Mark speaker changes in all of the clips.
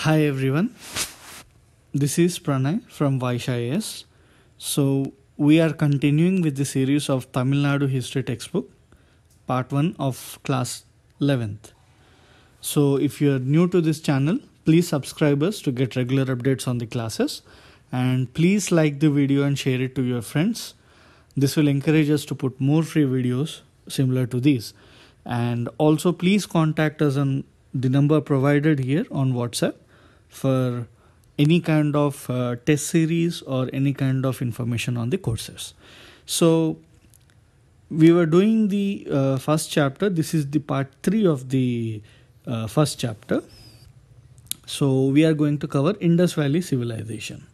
Speaker 1: Hi everyone, this is Pranay from Vaishayas. So, we are continuing with the series of Tamil Nadu History Textbook, part 1 of class 11th. So, if you are new to this channel, please subscribe us to get regular updates on the classes and please like the video and share it to your friends. This will encourage us to put more free videos similar to these. And also, please contact us on the number provided here on WhatsApp for any kind of uh, test series or any kind of information on the courses. So we were doing the uh, first chapter. This is the part three of the uh, first chapter. So we are going to cover Indus Valley Civilization.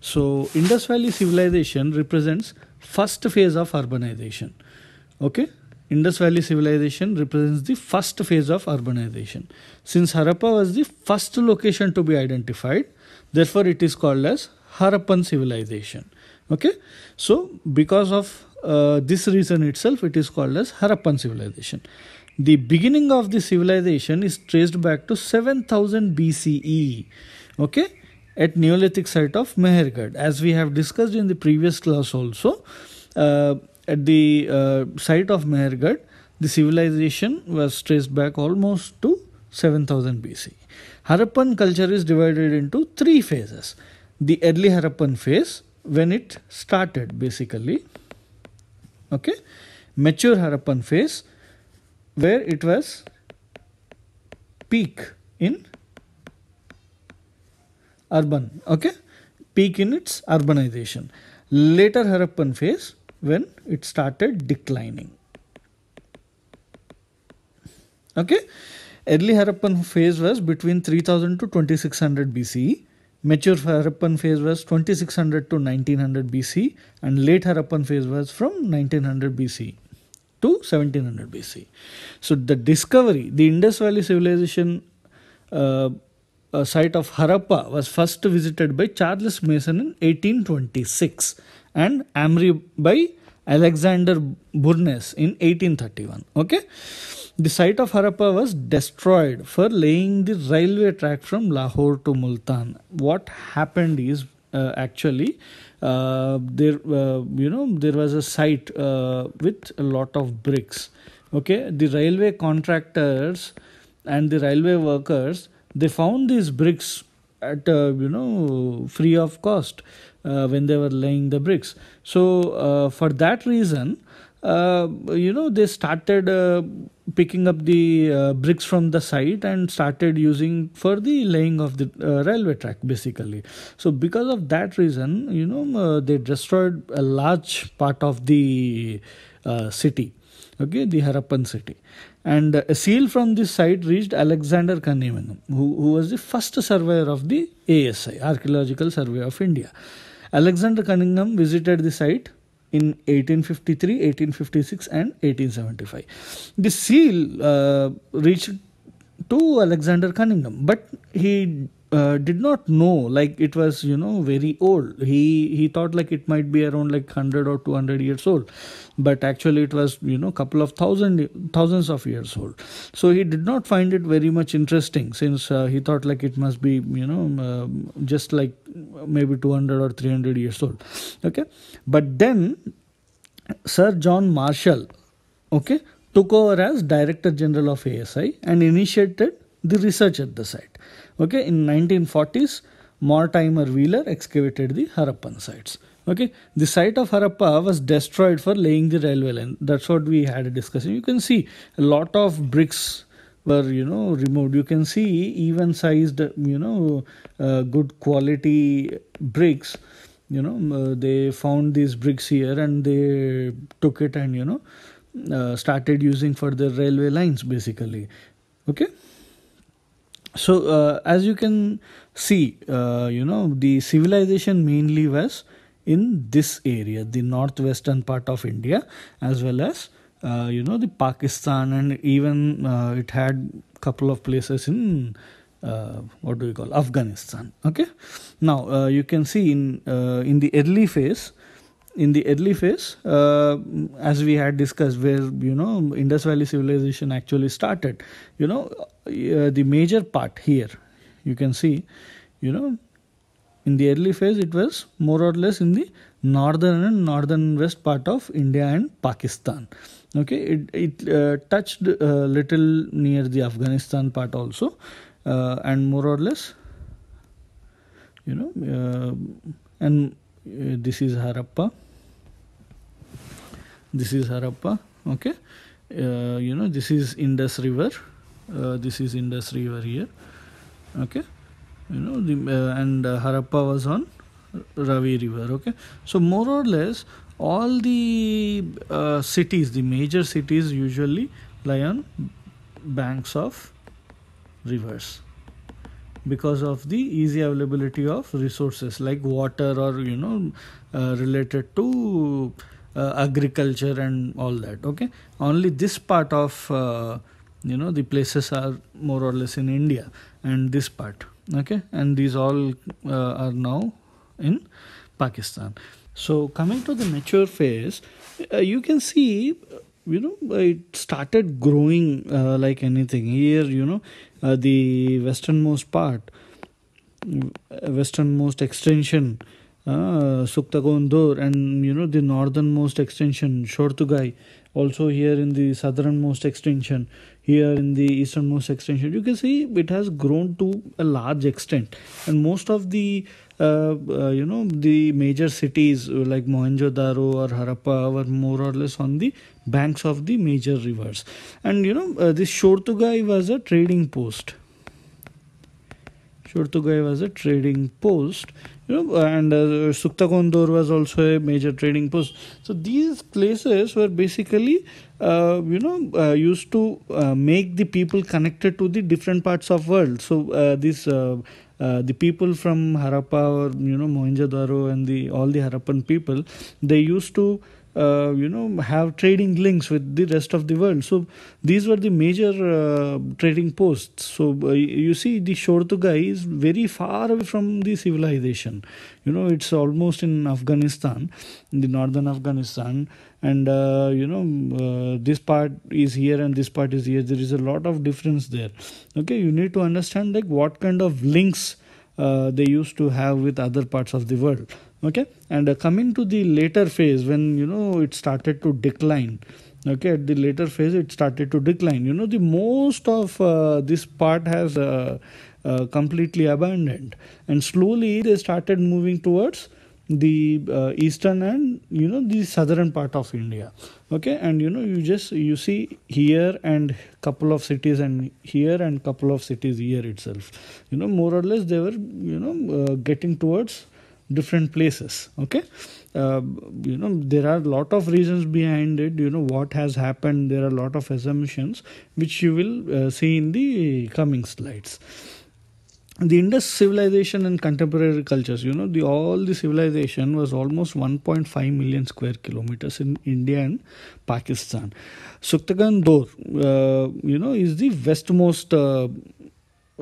Speaker 1: So Indus Valley Civilization represents first phase of urbanization. Okay, Indus Valley civilization represents the first phase of urbanization. Since Harappa was the first location to be identified, therefore it is called as Harappan civilization. Okay, so because of uh, this reason itself, it is called as Harappan civilization. The beginning of the civilization is traced back to 7000 BCE. Okay, at Neolithic site of Mehergad. as we have discussed in the previous class also. Uh, at the uh, site of Mehrgarh, the civilization was traced back almost to 7000 BC. Harappan culture is divided into three phases. The early Harappan phase, when it started basically, okay, mature Harappan phase, where it was peak in urban, okay, peak in its urbanization. Later Harappan phase, when it started declining. Okay, early Harappan phase was between 3000 to 2600 BC. Mature Harappan phase was 2600 to 1900 BC and late Harappan phase was from 1900 BC to 1700 BC. So the discovery, the Indus Valley civilization uh, uh, site of Harappa was first visited by Charles Mason in 1826 and Amory by Alexander Burnes in 1831. Okay, the site of Harappa was destroyed for laying the railway track from Lahore to Multan. What happened is uh, actually uh, there uh, you know there was a site uh, with a lot of bricks. Okay, the railway contractors and the railway workers they found these bricks at uh, you know free of cost uh, when they were laying the bricks. So uh, for that reason, uh, you know, they started uh, picking up the uh, bricks from the site and started using for the laying of the uh, railway track basically. So because of that reason, you know, they destroyed a large part of the city. Okay, the Harappan city. And a seal from this site reached Alexander Kannemanam, who, who was the first surveyor of the ASI, Archaeological Survey of India. Alexander Cunningham visited the site in 1853, 1856, and 1875. The seal uh, reached to Alexander Cunningham, but he uh, did not know like it was you know very old he he thought like it might be around like 100 or 200 years old but actually it was you know couple of thousand thousands of years old so he did not find it very much interesting since uh, he thought like it must be you know um, uh, just like maybe 200 or 300 years old okay but then sir john marshall okay took over as director general of asi and initiated the research at the site Okay, in 1940s, Mortimer Wheeler excavated the Harappan sites. Okay, the site of Harappa was destroyed for laying the railway line. That's what we had a discussion. You can see a lot of bricks were you know removed. You can see even sized you know uh, good quality bricks. You know uh, they found these bricks here and they took it and you know uh, started using for the railway lines basically. Okay so uh, as you can see uh, you know the civilization mainly was in this area the northwestern part of india as well as uh, you know the pakistan and even uh, it had couple of places in uh, what do we call afghanistan okay now uh, you can see in in the early phase in the early phase, uh, as we had discussed, where you know Indus Valley civilization actually started, you know uh, the major part here, you can see, you know, in the early phase it was more or less in the northern and northern west part of India and Pakistan. Okay, it it uh, touched uh, little near the Afghanistan part also, uh, and more or less, you know, uh, and uh, this is harappa this is harappa okay uh, you know this is indus river uh, this is indus river here okay you know the, uh, and uh, harappa was on ravi river okay so more or less all the uh, cities the major cities usually lie on banks of rivers because of the easy availability of resources like water or you know uh, related to uh, agriculture and all that okay only this part of uh, you know the places are more or less in india and this part okay and these all uh, are now in pakistan so coming to the mature phase uh, you can see you know it started growing uh, like anything here you know uh, the westernmost part uh, westernmost extension uh, Suktagondur and you know the northernmost extension Shortugai also here in the southernmost extension here in the easternmost extension you can see it has grown to a large extent and most of the uh, uh, you know the major cities like Mohenjo-daro or Harappa were more or less on the banks of the major rivers and you know uh, this Shortugai was a trading post Shortugai was a trading post, you know, and uh, Suktagondur was also a major trading post. So these places were basically, uh, you know, uh, used to uh, make the people connected to the different parts of world. So this uh, the people from Harappa or you know Mohenjo-daro and the all the Harappan people they used to uh, you know have trading links with the rest of the world so these were the major uh, trading posts so uh, you see the shortugai is very far away from the civilization you know it's almost in afghanistan in the northern afghanistan and uh, you know uh, this part is here and this part is here there is a lot of difference there okay you need to understand like what kind of links uh, they used to have with other parts of the world okay and uh, coming to the later phase when you know it started to decline okay at the later phase it started to decline you know the most of uh, this part has uh, completely abandoned and slowly they started moving towards the uh, eastern and you know the southern part of india okay and you know you just you see here and couple of cities and here and couple of cities here itself you know more or less they were you know uh, getting towards different places okay uh, you know there are a lot of reasons behind it you know what has happened there are a lot of assumptions which you will uh, see in the coming slides the Indus civilization and contemporary cultures, you know, the all the civilization was almost 1.5 million square kilometers in India and Pakistan. Suktagan Dor, uh, you know, is the westmost uh,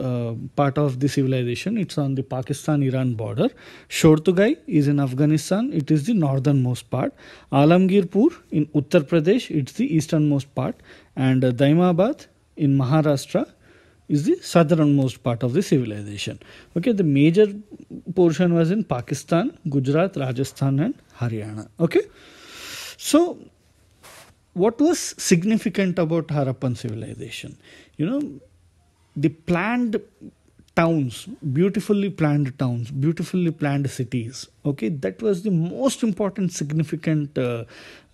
Speaker 1: uh, part of the civilization. It's on the Pakistan-Iran border. Shortugai is in Afghanistan. It is the northernmost part. Alamgirpur in Uttar Pradesh. It's the easternmost part. And uh, Daimabad in Maharashtra is the southernmost part of the civilization. Okay, the major portion was in Pakistan, Gujarat, Rajasthan, and Haryana. Okay, so what was significant about Harappan civilization? You know, the planned towns beautifully planned towns beautifully planned cities okay that was the most important significant uh,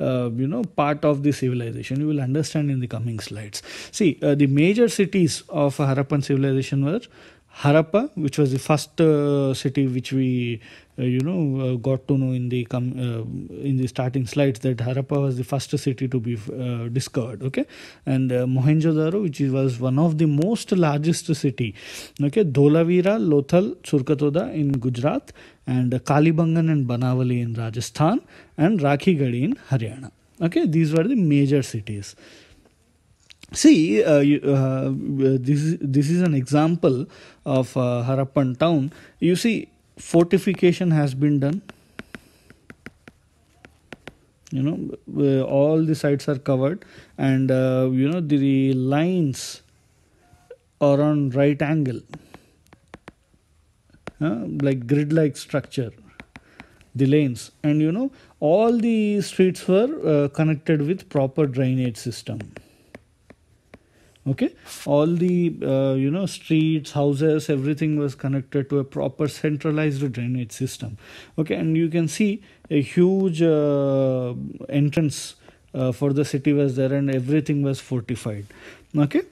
Speaker 1: uh, you know part of the civilization you will understand in the coming slides see uh, the major cities of harappan civilization were Harappa, which was the first uh, city which we, uh, you know, uh, got to know in the com- uh, in the starting slides that Harappa was the first city to be uh, discovered. Okay, and uh, Mohenjo-daro, which was one of the most largest city. Okay, Dholavira, Lothal, Surkatoda in Gujarat, and Kalibangan and Banavali in Rajasthan, and Rakhigadi in Haryana. Okay, these were the major cities. See, uh, you, uh, uh this this is an example of uh, Harappan town. You see, fortification has been done. You know, uh, all the sites are covered, and uh, you know the lines are on right angle, like grid-like structure. The lanes, and you know, all the streets were connected with proper drainage system okay all the uh, you know streets houses everything was connected to a proper centralized drainage system okay and you can see a huge uh, entrance uh, for the city was there and everything was fortified okay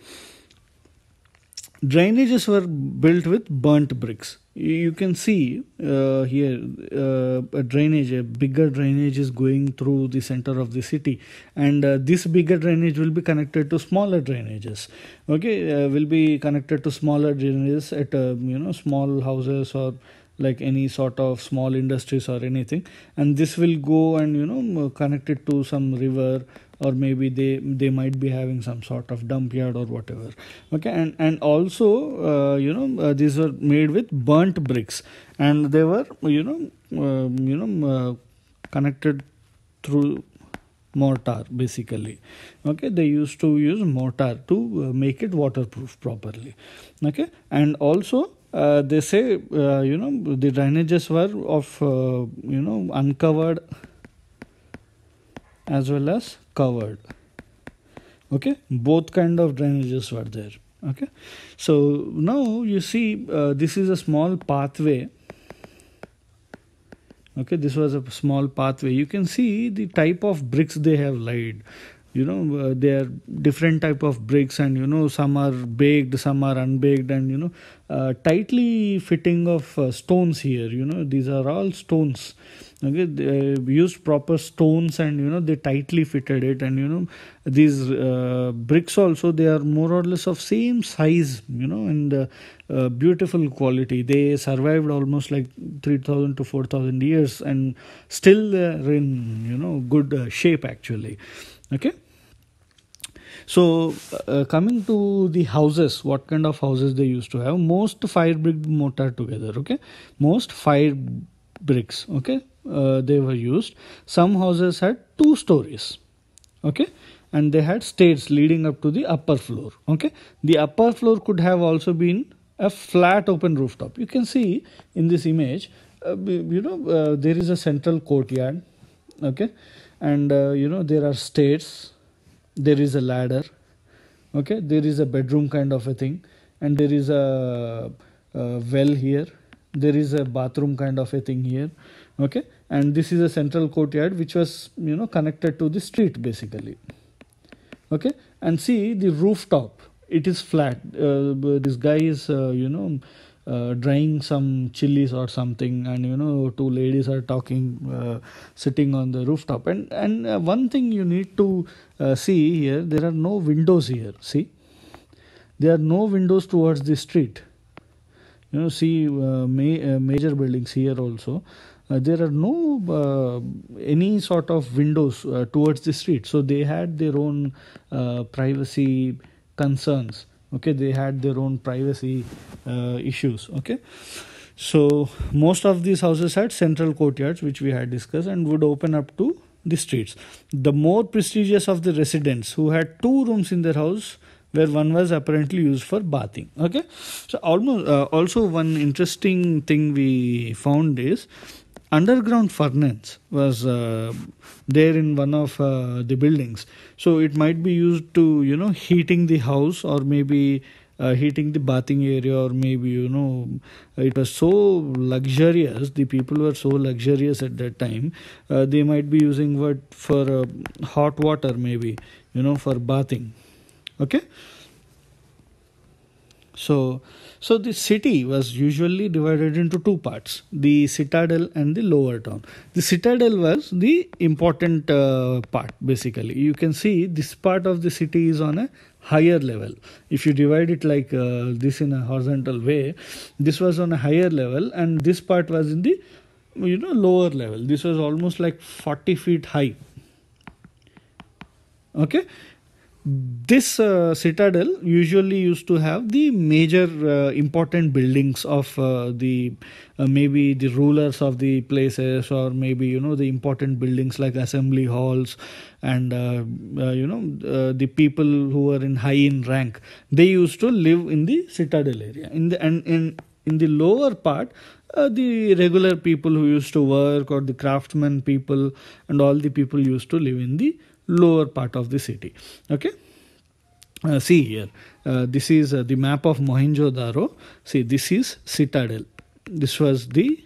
Speaker 1: drainages were built with burnt bricks you can see uh, here uh, a drainage a bigger drainage is going through the center of the city and uh, this bigger drainage will be connected to smaller drainages okay uh, will be connected to smaller drainages at uh, you know small houses or like any sort of small industries or anything and this will go and you know connect it to some river or maybe they they might be having some sort of dump yard or whatever okay and and also uh, you know uh, these were made with burnt bricks and they were you know um, you know uh, connected through mortar basically okay they used to use mortar to uh, make it waterproof properly okay and also uh, they say uh, you know the drainages were of uh, you know uncovered as well as covered okay both kind of drainages were there okay so now you see uh, this is a small pathway okay this was a small pathway you can see the type of bricks they have laid you know uh, they are different type of bricks and you know some are baked some are unbaked and you know uh, tightly fitting of uh, stones here you know these are all stones okay they uh, used proper stones and you know they tightly fitted it and you know these uh, bricks also they are more or less of same size you know and uh, uh, beautiful quality they survived almost like 3000 to 4000 years and still they're uh, in you know good uh, shape actually okay so, uh, coming to the houses, what kind of houses they used to have? Most fire brick mortar together, okay? Most fire bricks, okay? uh, they were used some houses had two stories okay and they had stairs leading up to the upper floor okay the upper floor could have also been a flat open rooftop you can see in this image uh, you know uh, there is a central courtyard okay and uh, you know there are stairs there is a ladder okay there is a bedroom kind of a thing and there is a, a well here there is a bathroom kind of a thing here okay and this is a central courtyard which was you know connected to the street basically okay and see the rooftop it is flat uh, this guy is uh, you know uh, drying some chilies or something and you know two ladies are talking uh, sitting on the rooftop and and uh, one thing you need to uh, see here there are no windows here see there are no windows towards the street you know see uh, ma uh, major buildings here also uh, there are no uh, any sort of windows uh, towards the street so they had their own privacy concerns okay they had their own privacy issues okay so most of these houses had central courtyards which we had discussed and would open up to the streets. The more prestigious of the residents who had two rooms in their house where one was apparently used for bathing okay so almost uh, also one interesting thing we found is underground furnace was uh, there in one of uh, the buildings so it might be used to you know heating the house or maybe uh, heating the bathing area or maybe you know it was so luxurious the people were so luxurious at that time uh, they might be using what for uh, hot water maybe you know for bathing okay so so the city was usually divided into two parts, the citadel and the lower town. The citadel was the important uh, part basically. You can see this part of the city is on a higher level. If you divide it like uh, this in a horizontal way, this was on a higher level and this part was in the you know lower level. This was almost like 40 feet high. Okay this uh, citadel usually used to have the major uh, important buildings of uh, the uh, maybe the rulers of the places or maybe you know the important buildings like assembly halls and uh, uh, you know the people who were in high in rank they used to live in the citadel area in the and in in the lower part uh, the regular people who used to work or the craftsmen people and all the people used to live in the lower part of the city okay uh, see here uh, this is uh, the map of mohenjo daro see this is citadel this was the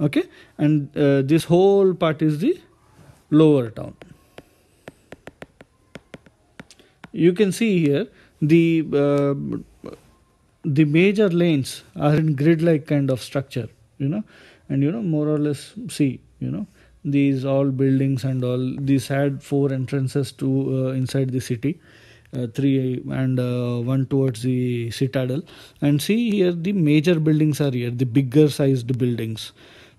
Speaker 1: okay and uh, this whole part is the lower town you can see here the uh, the major lanes are in grid like kind of structure you know and you know more or less see you know these all buildings and all these had four entrances to uh, inside the city uh, three and uh, one towards the citadel and see here the major buildings are here the bigger sized buildings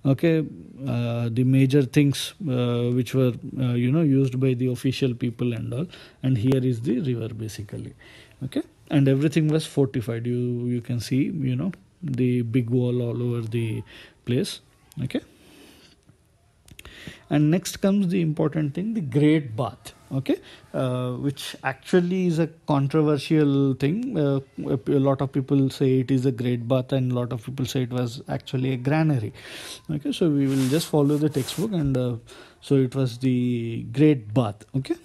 Speaker 1: okay uh, the major things uh, which were uh, you know used by the official people and all and here is the river basically okay and everything was fortified you you can see you know the big wall all over the place okay and next comes the important thing the great bath okay uh, which actually is a controversial thing uh, a lot of people say it is a great bath and a lot of people say it was actually a granary okay so we will just follow the textbook and uh, so it was the great bath okay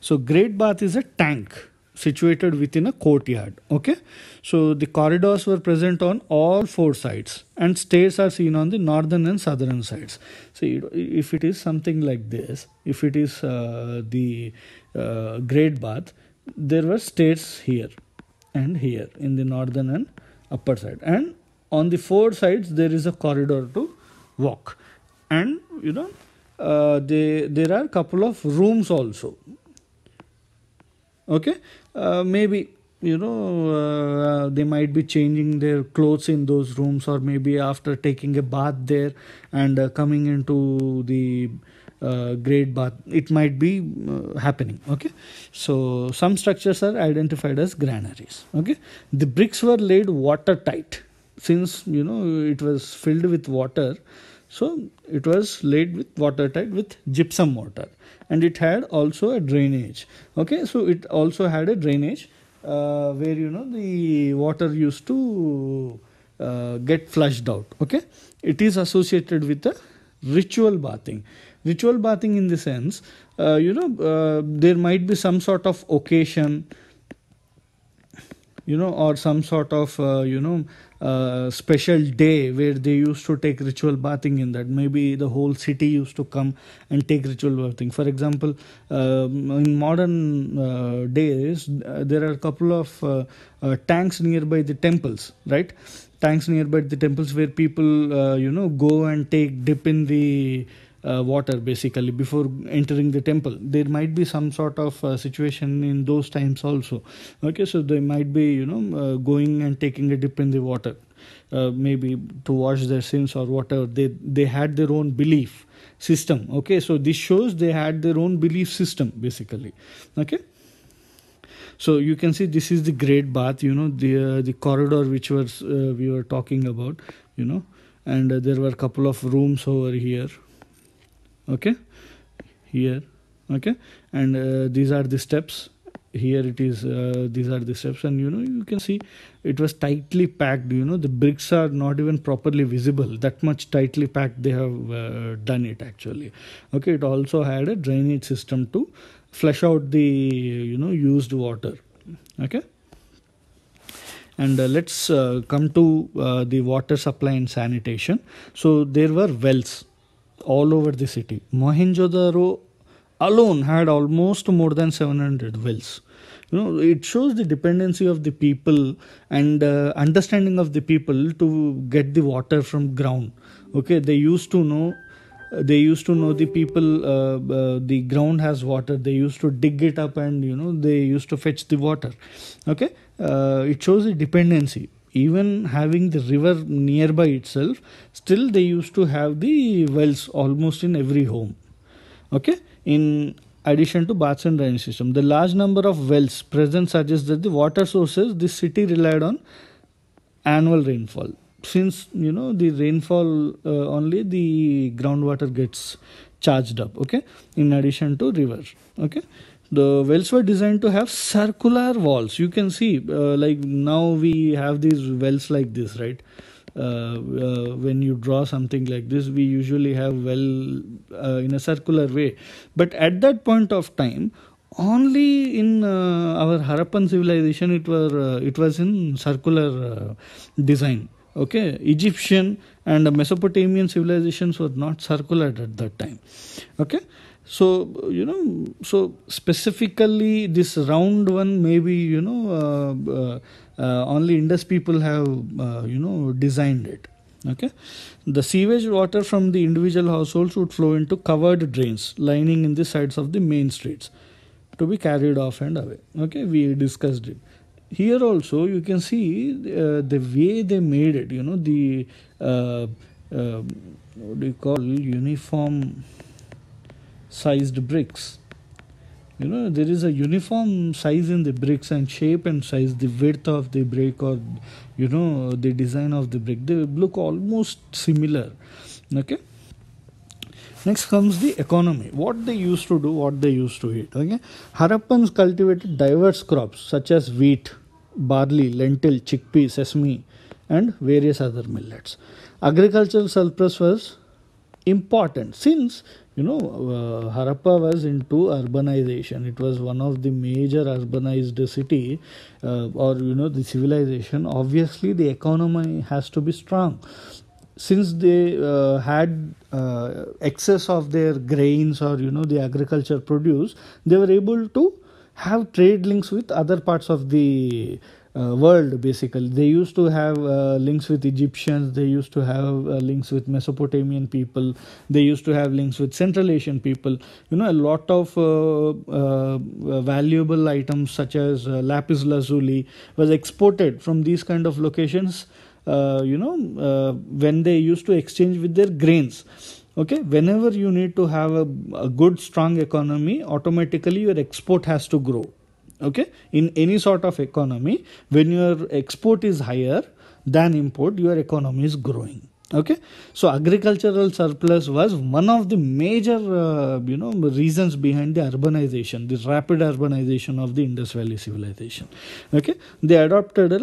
Speaker 1: so great bath is a tank situated within a courtyard okay so the corridors were present on all four sides and stairs are seen on the northern and southern sides so if it is something like this if it is uh, the uh, great bath there were stairs here and here in the northern and upper side and on the four sides there is a corridor to walk and you know uh, they, there are couple of rooms also okay uh, maybe you know uh, they might be changing their clothes in those rooms or maybe after taking a bath there and uh, coming into the uh, great bath it might be uh, happening okay so some structures are identified as granaries okay the bricks were laid watertight since you know it was filled with water so it was laid with watertight with gypsum mortar and it had also a drainage okay so it also had a drainage uh, where you know the water used to uh, get flushed out okay it is associated with the ritual bathing ritual bathing in the sense uh, you know uh, there might be some sort of occasion you know or some sort of uh, you know uh, special day where they used to take ritual bathing in that. Maybe the whole city used to come and take ritual bathing. For example, um, in modern uh, days, uh, there are a couple of uh, uh, tanks nearby the temples, right? Tanks nearby the temples where people, uh, you know, go and take dip in the uh, water basically before entering the temple there might be some sort of uh, situation in those times also okay so they might be you know uh, going and taking a dip in the water uh, maybe to wash their sins or whatever they they had their own belief system okay so this shows they had their own belief system basically okay so you can see this is the great bath you know the uh, the corridor which was uh, we were talking about you know and uh, there were a couple of rooms over here okay here okay and uh, these are the steps here it is uh, these are the steps and you know you can see it was tightly packed you know the bricks are not even properly visible that much tightly packed they have uh, done it actually okay it also had a drainage system to flush out the you know used water okay and uh, let's uh, come to uh, the water supply and sanitation so there were wells all over the city. Mohenjo-daro alone had almost more than 700 wells. You know, it shows the dependency of the people and uh, understanding of the people to get the water from ground. Okay, they used to know they used to know the people uh, uh, the ground has water they used to dig it up and you know they used to fetch the water okay uh, it shows the dependency even having the river nearby itself still they used to have the wells almost in every home okay in addition to baths and drainage system the large number of wells present suggests that the water sources the city relied on annual rainfall since you know the rainfall uh, only the groundwater gets charged up okay in addition to river okay the wells were designed to have circular walls you can see uh, like now we have these wells like this right uh, uh, when you draw something like this we usually have well uh, in a circular way but at that point of time only in uh, our harappan civilization it were uh, it was in circular design okay egyptian and mesopotamian civilizations were not circular at that time okay so you know so specifically this round one maybe you know uh, uh, uh, only indus people have you know designed it okay the sewage water from the individual households would flow into covered drains lining in the sides of the main streets to be carried off and away okay we discussed it here also you can see uh, the way they made it you know the uh, uh, what do you call uniform sized bricks you know there is a uniform size in the bricks and shape and size the width of the brick or you know the design of the brick they look almost similar okay next comes the economy what they used to do what they used to eat okay harappans cultivated diverse crops such as wheat barley lentil chickpea sesame and various other millets agricultural surplus was important since you know uh, harappa was into urbanization it was one of the major urbanized city uh, or you know the civilization obviously the economy has to be strong since they uh, had uh, excess of their grains or you know the agriculture produce they were able to have trade links with other parts of the uh, world basically they used to have uh, links with egyptians they used to have uh, links with mesopotamian people they used to have links with central asian people you know a lot of uh, uh, valuable items such as uh, lapis lazuli was exported from these kind of locations you know when they used to exchange with their grains okay whenever you need to have a, a good strong economy automatically your export has to grow okay in any sort of economy when your export is higher than import your economy is growing okay so agricultural surplus was one of the major uh, you know reasons behind the urbanization the rapid urbanization of the indus valley civilization okay they adopted a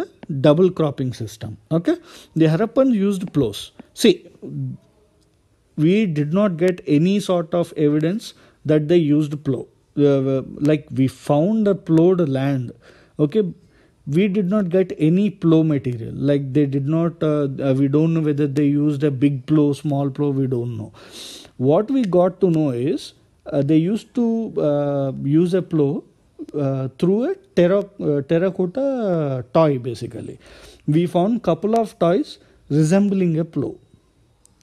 Speaker 1: double cropping system okay the harappans used plows see we did not get any sort of evidence that they used plow uh, like we found a plowed land okay we did not get any plow material like they did not uh, uh, we don't know whether they used a big plow small plow we don't know what we got to know is uh, they used to uh, use a plow uh, through a terra- cotta toy basically we found couple of toys resembling a plow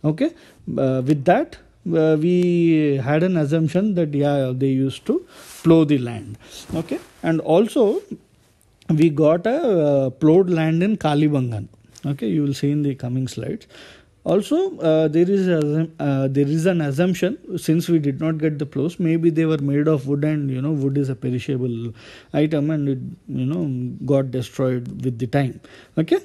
Speaker 1: okay with that uh, we had an assumption that yeah they used to plow the land okay and also we got a uh, plowed land in kalibangan okay you will see in the coming slides also uh, there is a, uh, there is an assumption since we did not get the plows maybe they were made of wood and you know wood is a perishable item and it you know got destroyed with the time okay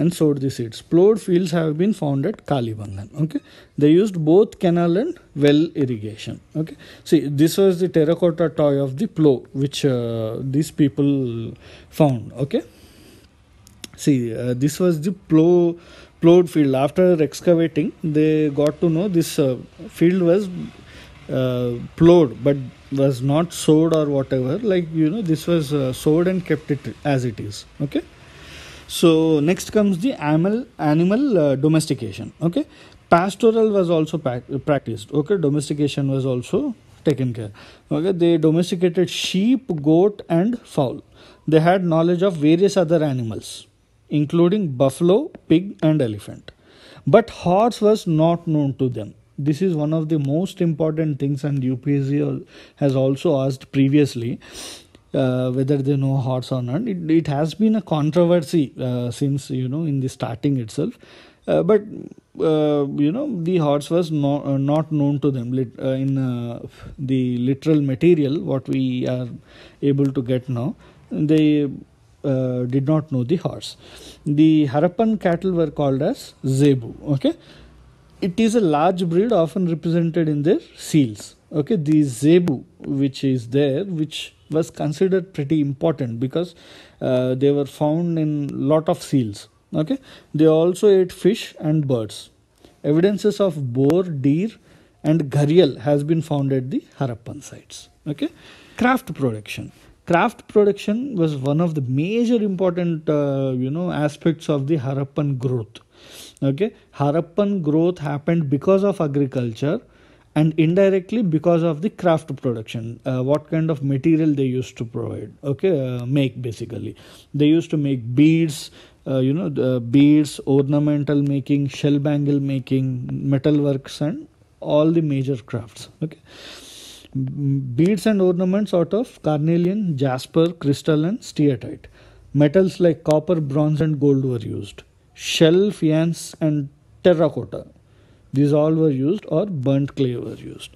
Speaker 1: and sowed the seeds. Plowed fields have been found at Kalibangan. Okay, they used both canal and well irrigation. Okay, see this was the terracotta toy of the plow which uh, these people found. Okay, see uh, this was the plow plowed field. After excavating, they got to know this uh, field was uh, plowed, but was not sowed or whatever. Like you know, this was uh, sowed and kept it as it is. Okay so next comes the animal animal uh, domestication okay pastoral was also practiced okay domestication was also taken care okay they domesticated sheep goat and fowl they had knowledge of various other animals including buffalo pig and elephant but horse was not known to them this is one of the most important things and upsc has also asked previously uh, whether they know horse or not. It, it has been a controversy uh, since, you know, in the starting itself. Uh, but uh, you know the horse was no, uh, not known to them lit, uh, in the literal material what we are able to get now they did not know the horse the harappan cattle were called as zebu okay it is a large breed often represented in their seals okay the zebu which is there which was considered pretty important because uh, they were found in lot of seals okay they also ate fish and birds evidences of boar deer and gharial has been found at the harappan sites okay craft production craft production was one of the major important uh, you know aspects of the harappan growth okay harappan growth happened because of agriculture and indirectly because of the craft production uh, what kind of material they used to provide okay uh, make basically they used to make beads uh, you know beads ornamental making shell bangle making metal works and all the major crafts okay beads and ornaments out of carnelian jasper crystal and steatite metals like copper bronze and gold were used shell faience and terracotta these all were used or burnt clay was used.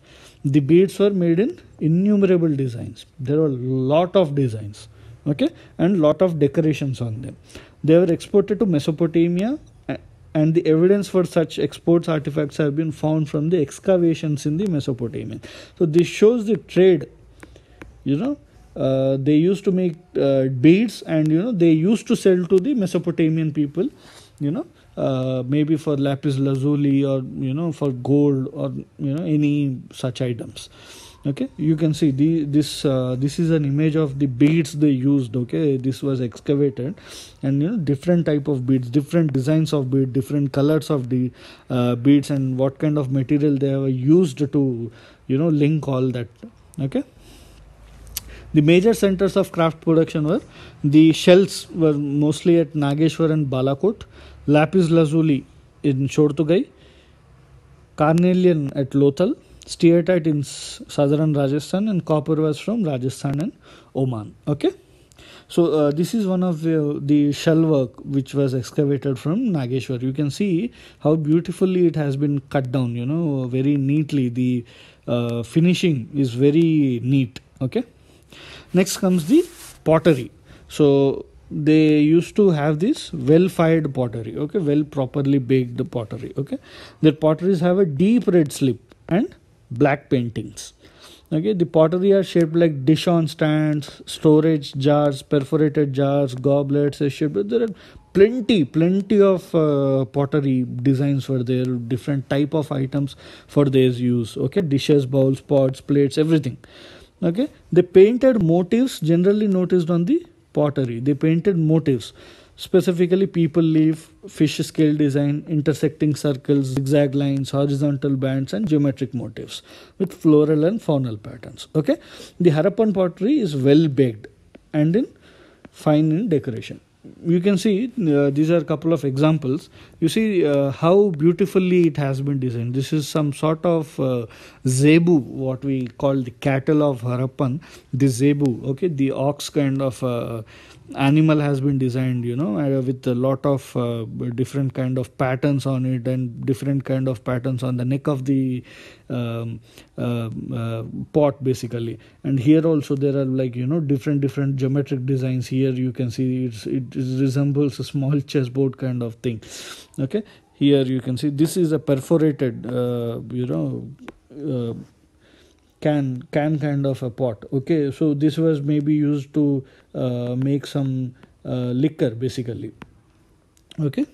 Speaker 1: The beads were made in innumerable designs. There were a lot of designs, okay, and lot of decorations on them. They were exported to Mesopotamia, and the evidence for such exports artifacts have been found from the excavations in the Mesopotamia. So this shows the trade. You know, uh, they used to make uh, beads, and you know they used to sell to the Mesopotamian people. You know, uh, maybe for lapis lazuli or you know for gold or you know any such items okay you can see the this uh, this is an image of the beads they used okay this was excavated and you know different type of beads different designs of bead different colors of the uh, beads and what kind of material they have used to you know link all that okay the major centers of craft production were the shells were mostly at Nageshwar and Balakot lapis lazuli in Chortugai, carnelian at Lothal, steatite in southern Rajasthan, and copper was from Rajasthan and Oman. Okay. So uh, this is one of the, shell work which was excavated from Nageshwar. You can see how beautifully it has been cut down, you know, very neatly. The uh, finishing is very neat. Okay. Next comes the pottery. So they used to have this well fired pottery okay well properly baked pottery okay their potteries have a deep red slip and black paintings okay the pottery are shaped like dish on stands storage jars perforated jars goblets shaped there are plenty plenty of uh, pottery designs were there different type of items for their use okay dishes bowls pots plates everything okay the painted motifs generally noticed on the pottery. They painted motifs, specifically people leaf, fish scale design, intersecting circles, zigzag lines, horizontal bands, and geometric motifs with floral and faunal patterns. Okay, the Harappan pottery is well baked and in fine in decoration you can see uh, these are a couple of examples you see uh, how beautifully it has been designed this is some sort of uh, zebu what we call the cattle of harappan the zebu okay the ox kind of uh, animal has been designed you know uh, with a lot of uh, different kind of patterns on it and different kind of patterns on the neck of the um, uh, uh, pot basically and here also there are like you know different different geometric designs here you can see it's, it resembles a small chessboard kind of thing okay here you can see this is a perforated uh, you know uh, can can kind of a pot okay so this was maybe used to uh, make some uh, liquor basically okay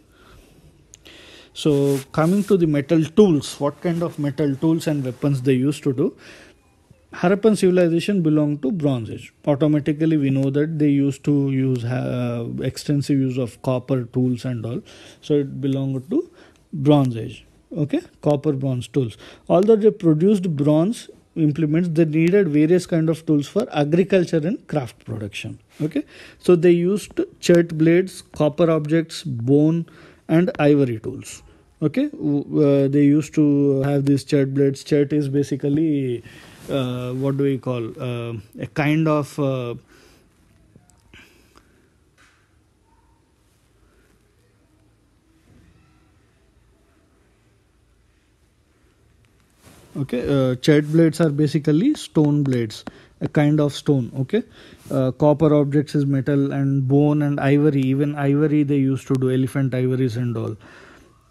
Speaker 1: so coming to the metal tools what kind of metal tools and weapons they used to do harappan civilization belonged to bronze age automatically we know that they used to use uh, extensive use of copper tools and all so it belonged to bronze age okay copper bronze tools although they produced bronze implements they needed various kind of tools for agriculture and craft production okay so they used chert blades copper objects bone and ivory tools okay uh, they used to have these chert blades chert is basically uh, what do we call uh, a kind of uh, okay uh, chert blades are basically stone blades a kind of stone okay uh, copper objects is metal and bone and ivory even ivory they used to do elephant ivories and all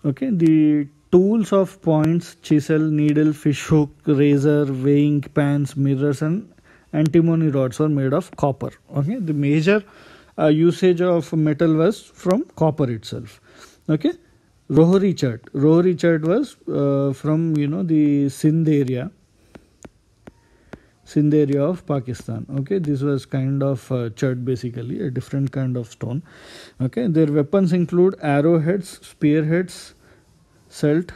Speaker 1: okay the tools of points chisel needle fish hook razor weighing pans mirrors and antimony rods were made of copper okay the major uh, usage of metal was from copper itself okay Rohri chart. Rohri chart was uh, from you know the Sindh area, Sindh area of Pakistan. Okay, this was kind of a uh, chart basically, a different kind of stone. Okay, their weapons include arrowheads, spearheads, salt,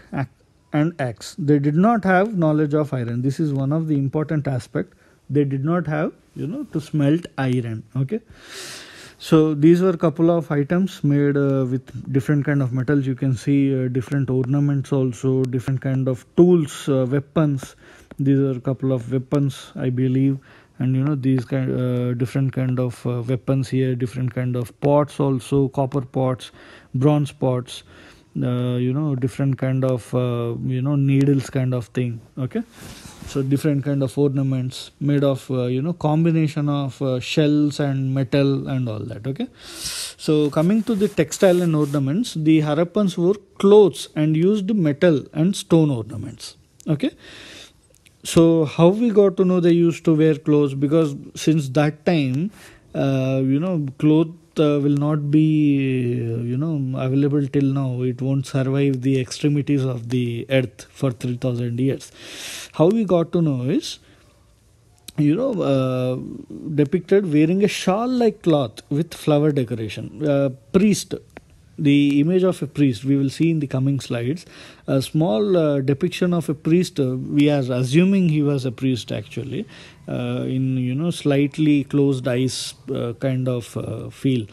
Speaker 1: and axe. They did not have knowledge of iron. This is one of the important aspect. They did not have you know to smelt iron. Okay so these were couple of items made uh, with different kind of metals you can see uh, different ornaments also different kind of tools uh, weapons these are couple of weapons i believe and you know these kind uh, different kind of uh, weapons here different kind of pots also copper pots bronze pots uh, you know different kind of uh, you know needles kind of thing okay so different kind of ornaments made of uh, you know combination of uh, shells and metal and all that okay so coming to the textile and ornaments the harappans wore clothes and used metal and stone ornaments okay so how we got to know they used to wear clothes because since that time uh, you know cloth uh, will not be uh, you know available till now it won't survive the extremities of the earth for 3000 years how we got to know is you know uh, depicted wearing a shawl like cloth with flower decoration uh, priest the image of a priest we will see in the coming slides a small uh, depiction of a priest uh, we are assuming he was a priest actually uh, in you know slightly closed eyes uh, kind of uh, feel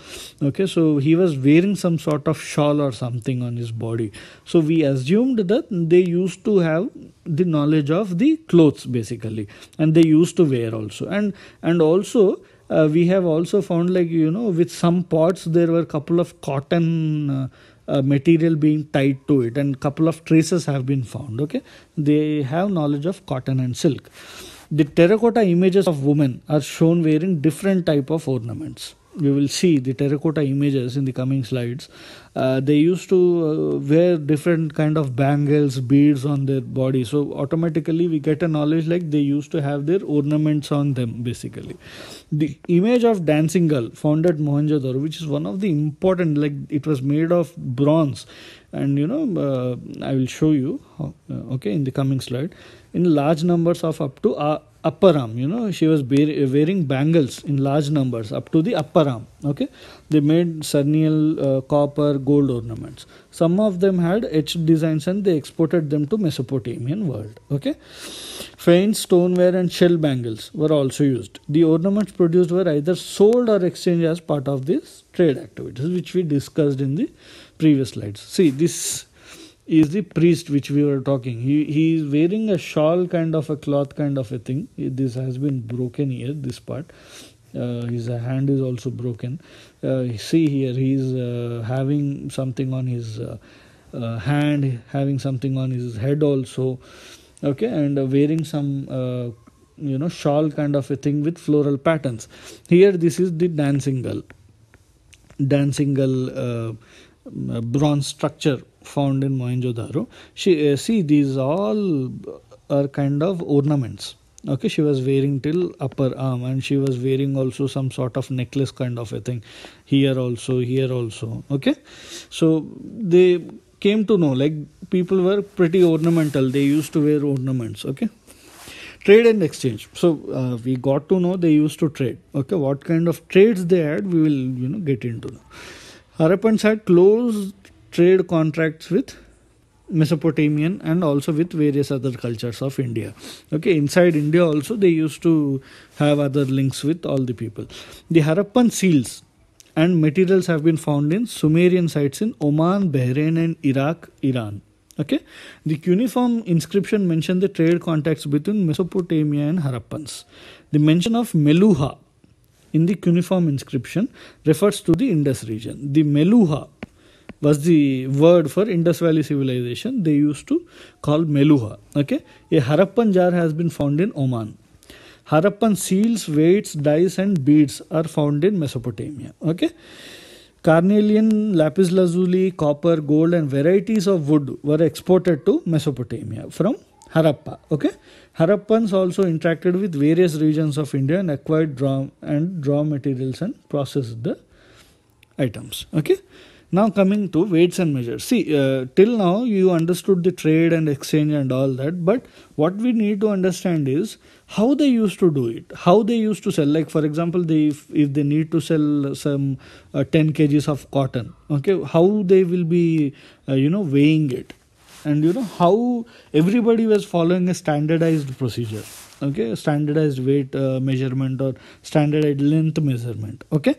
Speaker 1: okay so he was wearing some sort of shawl or something on his body so we assumed that they used to have the knowledge of the clothes basically and they used to wear also and and also uh, we have also found like you know with some pots there were a couple of cotton uh, uh, material being tied to it and couple of traces have been found okay they have knowledge of cotton and silk the terracotta images of women are shown wearing different type of ornaments we will see the terracotta images in the coming slides uh, they used to uh, wear different kind of bangles beads on their body so automatically we get a knowledge like they used to have their ornaments on them basically the image of dancing girl found at mohenjo-daro which is one of the important like it was made of bronze and you know uh, i will show you how, uh, okay in the coming slide in large numbers of up to uh, upper arm you know she was wearing bangles in large numbers up to the upper arm okay they made cernial uh, copper gold ornaments some of them had etched designs and they exported them to mesopotamian world okay faint stoneware and shell bangles were also used the ornaments produced were either sold or exchanged as part of this trade activities which we discussed in the previous slides see this is the priest which we were talking. He he is wearing a shawl kind of a cloth kind of a thing. This has been broken here. This part, uh, his hand is also broken. Uh, see here, he is uh, having something on his uh, uh, hand, having something on his head also. Okay, and uh, wearing some you know shawl kind of a thing with floral patterns. Here, this is the dancing girl. Dancing girl bronze structure found in Mohenjo-daro. She uh, see these all are kind of ornaments. Okay, she was wearing till upper arm, and she was wearing also some sort of necklace kind of a thing. Here also, here also. Okay, so they came to know like people were pretty ornamental. They used to wear ornaments. Okay trade and exchange so uh, we got to know they used to trade okay what kind of trades they had we will you know get into Harappans had close trade contracts with Mesopotamian and also with various other cultures of India. Okay, inside India also they used to have other links with all the people. The Harappan seals and materials have been found in Sumerian sites in Oman, Bahrain, and Iraq, Iran. Okay, the cuneiform inscription mentioned the trade contacts between Mesopotamia and Harappans. The mention of Meluha in the cuneiform inscription refers to the Indus region. The Meluha was the word for Indus Valley civilization. They used to call Meluha. Okay, a Harappan jar has been found in Oman. Harappan seals, weights, dice, and beads are found in Mesopotamia. Okay. Carnelian, lapis lazuli, copper, gold, and varieties of wood were exported to Mesopotamia from Harappa. Okay, Harappans also interacted with various regions of India and acquired raw and draw materials and processed the items. Okay. Now coming to weights and measures. See, uh, till now you understood the trade and exchange and all that, but what we need to understand is how they used to do it, how they used to sell. Like for example, they if, if they need to sell some uh, ten kgs of cotton, okay, how they will be uh, you know weighing it, and you know how everybody was following a standardized procedure okay standardized weight uh, measurement or standardized length measurement okay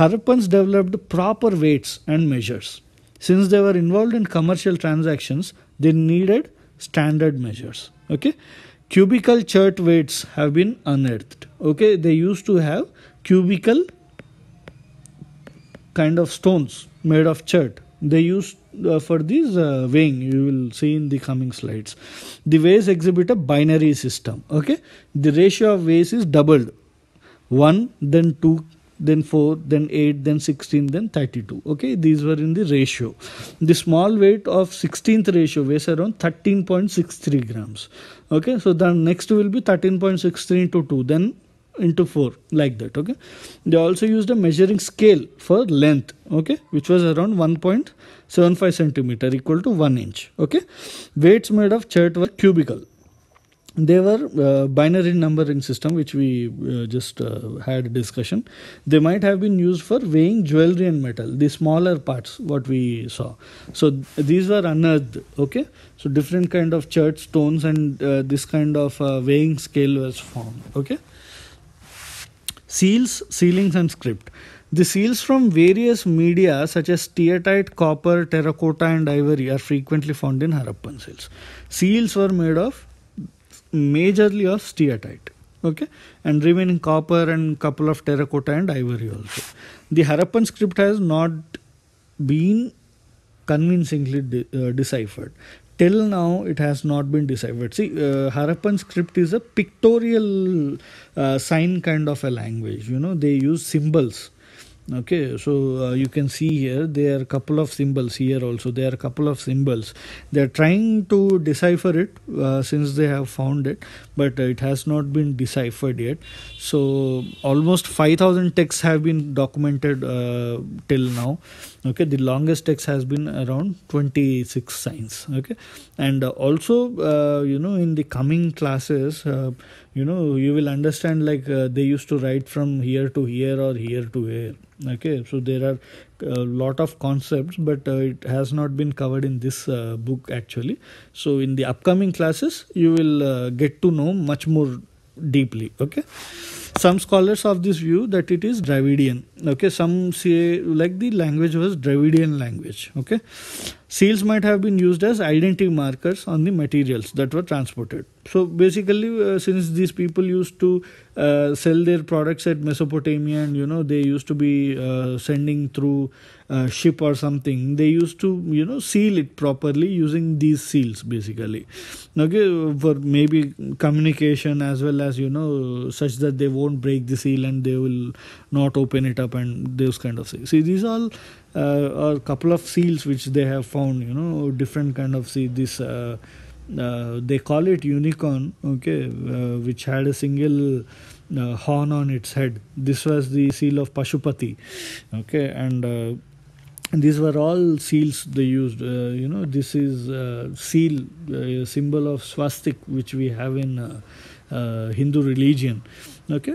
Speaker 1: harappans developed proper weights and measures since they were involved in commercial transactions they needed standard measures okay cubical chart weights have been unearthed okay they used to have cubical kind of stones made of chert they used uh, for this uh, weighing you will see in the coming slides the ways exhibit a binary system okay the ratio of ways is doubled 1 then 2 then 4 then 8 then 16 then 32 okay these were in the ratio the small weight of 16th ratio weighs around 13.63 grams okay so the next will be 13.63 into 2 then into 4 like that okay they also used a measuring scale for length okay which was around 1.75 centimeter equal to 1 inch okay weights made of chert were cubical they were uh, binary numbering system which we uh, just uh, had discussion they might have been used for weighing jewelry and metal the smaller parts what we saw so th these were unearthed okay so different kind of chert stones and uh, this kind of uh, weighing scale was formed okay seals, ceilings, and script. The seals from various media such as steatite, copper, terracotta, and ivory are frequently found in Harappan seals. Seals were made of majorly of steatite, okay, and remaining copper and couple of terracotta and ivory also. The Harappan script has not been convincingly de- uh, deciphered till now it has not been deciphered see uh, harappan script is a pictorial uh, sign kind of a language you know they use symbols okay so uh, you can see here there are a couple of symbols here also there are a couple of symbols they're trying to decipher it uh, since they have found it but uh, it has not been deciphered yet so almost 5000 texts have been documented uh, till now okay the longest text has been around 26 signs okay and also uh, you know in the coming classes uh, you know you will understand like uh, they used to write from here to here or here to here okay so there are a uh, lot of concepts but uh, it has not been covered in this uh, book actually so in the upcoming classes you will uh, get to know much more deeply okay some scholars of this view that it is dravidian okay some say like the language was dravidian language okay seals might have been used as identity markers on the materials that were transported so basically uh, since these people used to uh, sell their products at mesopotamia and you know they used to be uh, sending through uh, ship or something they used to you know seal it properly using these seals basically okay for maybe communication as well as you know such that they won't break the seal and they will not open it up and those kind of things. See, these all uh, are a couple of seals which they have found, you know, different kind of see this. Uh, uh, they call it unicorn, okay, uh, which had a single uh, horn on its head. This was the seal of Pashupati, okay, and uh, these were all seals they used uh, you know this is uh, seal uh, symbol of swastik which we have in uh, Hindu religion. Okay.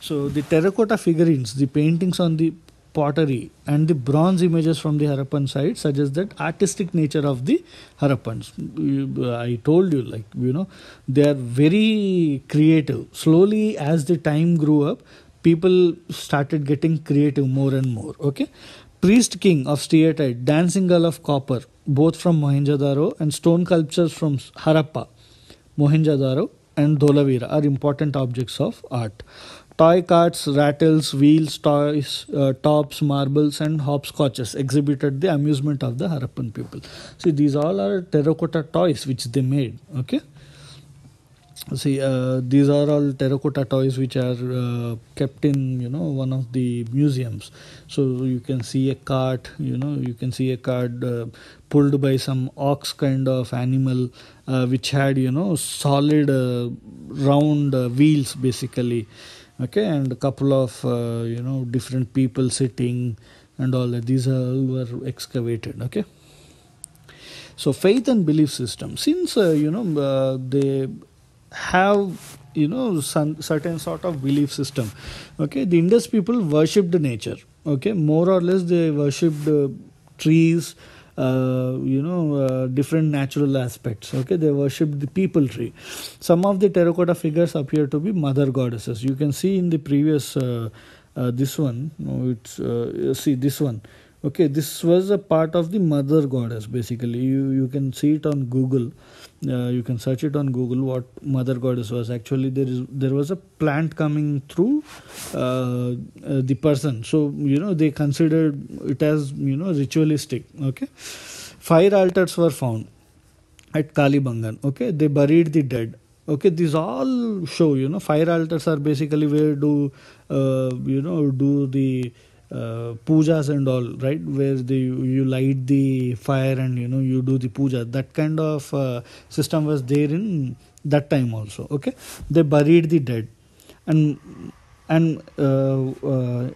Speaker 1: So the terracotta figurines, the paintings on the pottery, and the bronze images from the Harappan site suggest that artistic nature of the Harappans. Uh, I told you, like you know, they are very creative. Slowly, as the time grew up, people started getting creative more and more. Okay, priest king of steatite, dancing girl of copper, both from Mohenjo-daro, and stone sculptures from Harappa Mohenjo-daro, and Dholavira are important objects of art. Toy carts, rattles, wheels, toys, uh, tops, marbles, and hopscotches exhibited the amusement of the Harappan people. See, these all are terracotta toys which they made. Okay see uh, these are all terracotta toys which are uh, kept in you know one of the museums so you can see a cart you know you can see a cart uh, pulled by some ox kind of animal uh, which had you know solid uh, round uh, wheels basically okay and a couple of you know different people sitting and all that these all were excavated okay so faith and belief system since uh, you know uh, they have you know some certain sort of belief system okay the indus people worshipped nature okay more or less they worshipped uh, trees uh, you know uh, different natural aspects okay they worshipped the people tree some of the terracotta figures appear to be mother goddesses you can see in the previous uh, uh this one no it's uh, see this one okay this was a part of the mother goddess basically you you can see it on google uh, you can search it on google what mother goddess was actually there is there was a plant coming through uh, uh, the person so you know they considered it as you know ritualistic okay fire altars were found at kalibangan okay they buried the dead okay these all show you know fire altars are basically where do uh, you know do the uh, pujas and all right where the you light the fire and you know you do the puja that kind of uh, system was there in that time also okay they buried the dead and and uh, uh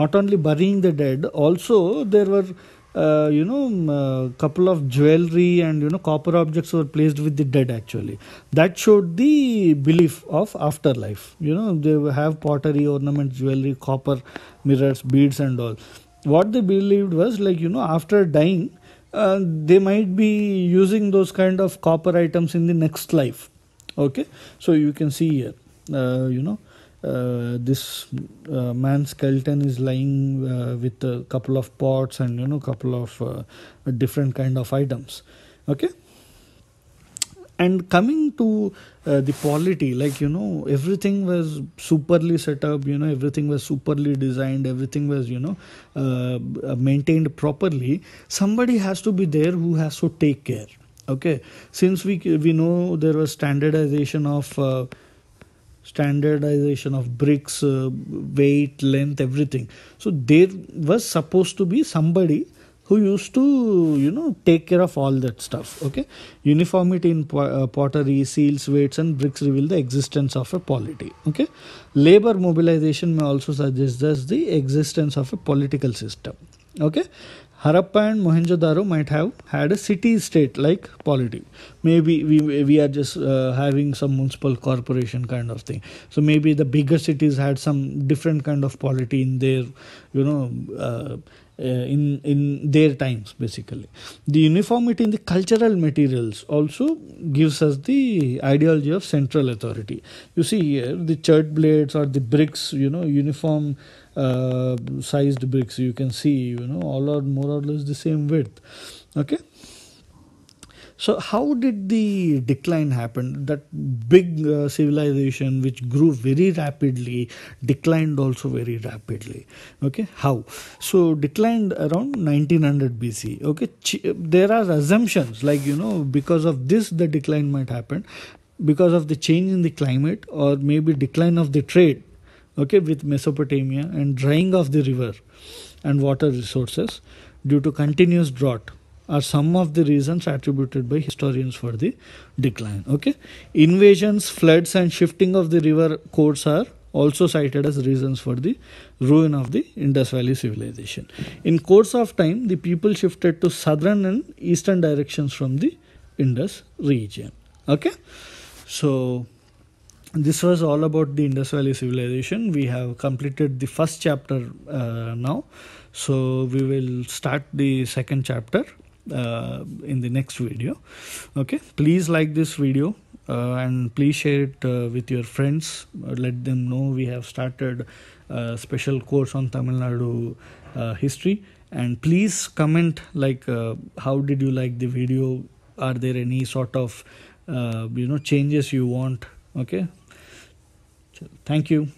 Speaker 1: not only burying the dead also there were uh, you know a um, uh, couple of jewelry and you know copper objects were placed with the dead actually that showed the belief of afterlife you know they have pottery ornaments jewelry copper mirrors beads and all what they believed was like you know after dying uh, they might be using those kind of copper items in the next life okay so you can see here uh, you know uh, this uh, man's skeleton is lying uh, with a couple of pots and you know couple of uh, different kind of items okay and coming to uh, the quality like you know everything was superly set up you know everything was superly designed everything was you know uh, maintained properly somebody has to be there who has to take care okay since we we know there was standardization of standardization of bricks, uh, weight, length, everything. So there was supposed to be somebody who used to, you know, take care of all that stuff. Okay, uniformity in uh, pottery, seals, weights, and bricks reveal the existence of a polity. Okay, labor mobilization may also suggest us the existence of a political system. Okay, Harappa and Mohenjo-daro might have had a city-state like polity. Maybe we we are just uh, having some municipal corporation kind of thing. So maybe the bigger cities had some different kind of polity in their, you know, uh, uh, in in their times basically the uniformity in the cultural materials also gives us the ideology of central authority you see here the chert blades or the bricks you know uniform uh, sized bricks you can see you know all are more or less the same width okay so, how did the decline happen? That big uh, civilization, which grew very rapidly, declined also very rapidly. Okay, how? So, declined around 1900 BC. Okay, there are assumptions like you know, because of this, the decline might happen because of the change in the climate or maybe decline of the trade okay with mesopotamia and drying of the river and water resources due to continuous drought are some of the reasons attributed by historians for the decline okay invasions floods and shifting of the river course are also cited as reasons for the ruin of the Indus Valley civilization. In course of time, the people shifted to southern and eastern directions from the Indus region. Okay, so this was all about the Indus Valley civilization. We have completed the first chapter uh, now, so we will start the second chapter uh, in the next video okay please like this video uh, and please share it uh, with your friends uh, let them know we have started a special course on tamil nadu uh, history and please comment like uh, how did you like the video are there any sort of you know changes you want okay thank you